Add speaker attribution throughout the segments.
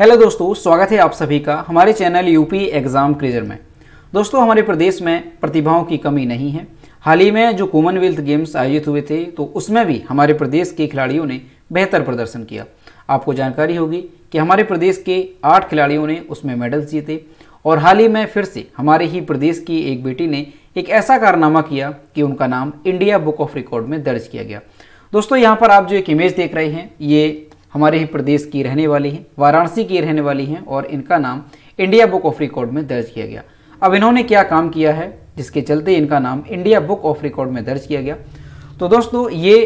Speaker 1: hello दोस्तों स्वागत है आप सभी का हमारे चैनल यूपी एग्ज़ाम क्रेजर में दोस्तों हमारे प्रदेश में प्रतिभाओं की कमी नहीं है हाल ही में जो कॉमनवेल्थ गेम्स आयोजित हुए थे तो उसमें भी हमारे प्रदेश के खिलाड़ियों ने बेहतर प्रदर्शन किया आपको जानकारी होगी कि हमारे प्रदेश के आठ खिलाड़ियों ने उसमें मेडल्स जीते और हाल ही में फिर से हमारे ही प्रदेश की एक बेटी ने एक ऐसा कारनामा किया कि उनका नाम इंडिया बुक ऑफ रिकॉर्ड में दर्ज किया गया दोस्तों यहाँ पर आप जो एक इमेज देख रहे हैं ये हमारे ही प्रदेश की रहने वाली हैं वाराणसी की रहने वाली हैं और इनका नाम इंडिया बुक ऑफ रिकॉर्ड में दर्ज किया गया अब इन्होंने क्या काम किया है जिसके चलते इनका नाम इंडिया बुक ऑफ रिकॉर्ड में दर्ज किया गया तो दोस्तों ये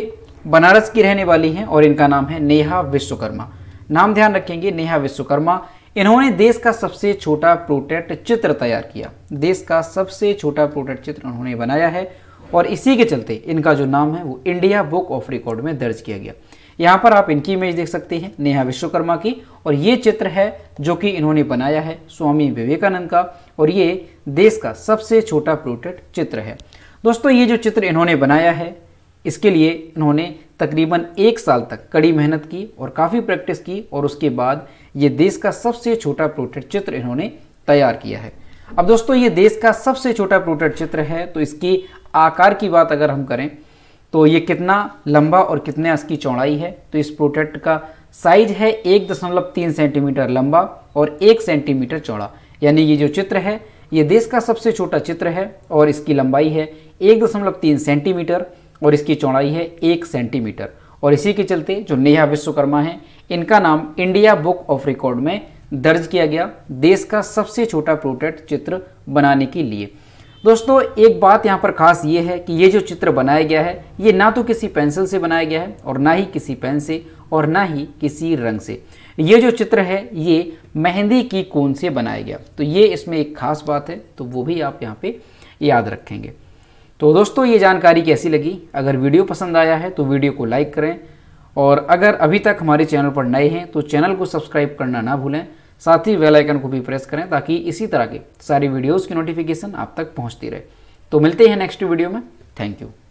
Speaker 1: बनारस की रहने वाली हैं और इनका नाम है नेहा विश्वकर्मा नाम ध्यान रखेंगे नेहा विश्वकर्मा इन्होंने देश का सबसे छोटा प्रोटेक्ट चित्र तैयार किया देश का सबसे छोटा प्रोटेक्ट चित्र उन्होंने बनाया है और इसी के चलते इनका जो नाम है वो इंडिया बुक ऑफ रिकॉर्ड में दर्ज किया गया यहाँ पर आप इनकी इमेज देख सकते हैं नेहा विश्वकर्मा की और ये चित्र है जो कि इन्होंने बनाया है स्वामी विवेकानंद का और ये देश का सबसे छोटा प्रोटेट चित्र है दोस्तों ये जो चित्र इन्होंने बनाया है इसके लिए इन्होंने तकरीबन एक साल तक कड़ी मेहनत की और काफ़ी प्रैक्टिस की और उसके बाद ये देश का सबसे छोटा प्रोटेट चित्र इन्होंने तैयार किया है अब दोस्तों ये देश का सबसे छोटा प्रोटेट चित्र है तो इसकी आकार की बात अगर हम करें तो ये कितना लंबा और कितने इसकी चौड़ाई है तो इस प्रोडक्ट का साइज है एक दशमलव तीन सेंटीमीटर लंबा और एक सेंटीमीटर चौड़ा यानी ये जो चित्र है ये देश का सबसे छोटा चित्र है और इसकी लंबाई है एक दशमलव तीन सेंटीमीटर और इसकी चौड़ाई है एक सेंटीमीटर और इसी के चलते जो नेहा विश्वकर्मा है इनका नाम इंडिया बुक ऑफ रिकॉर्ड में दर्ज किया गया देश का सबसे छोटा प्रोटेक्ट चित्र बनाने के लिए दोस्तों एक बात यहाँ पर खास ये है कि ये जो चित्र बनाया गया है ये ना तो किसी पेंसिल से बनाया गया है और ना ही किसी पेन से और ना ही किसी रंग से ये जो चित्र है ये मेहंदी की कोन से बनाया गया तो ये इसमें एक खास बात है तो वो भी आप यहाँ पे याद रखेंगे तो दोस्तों ये जानकारी कैसी लगी अगर वीडियो पसंद आया है तो वीडियो को लाइक करें और अगर अभी तक हमारे चैनल पर नए हैं तो चैनल को सब्सक्राइब करना ना भूलें साथ ही वेल आइकन को भी प्रेस करें ताकि इसी तरह के सारी वीडियोज़ की नोटिफिकेशन आप तक पहुँचती रहे तो मिलते हैं नेक्स्ट वीडियो में थैंक यू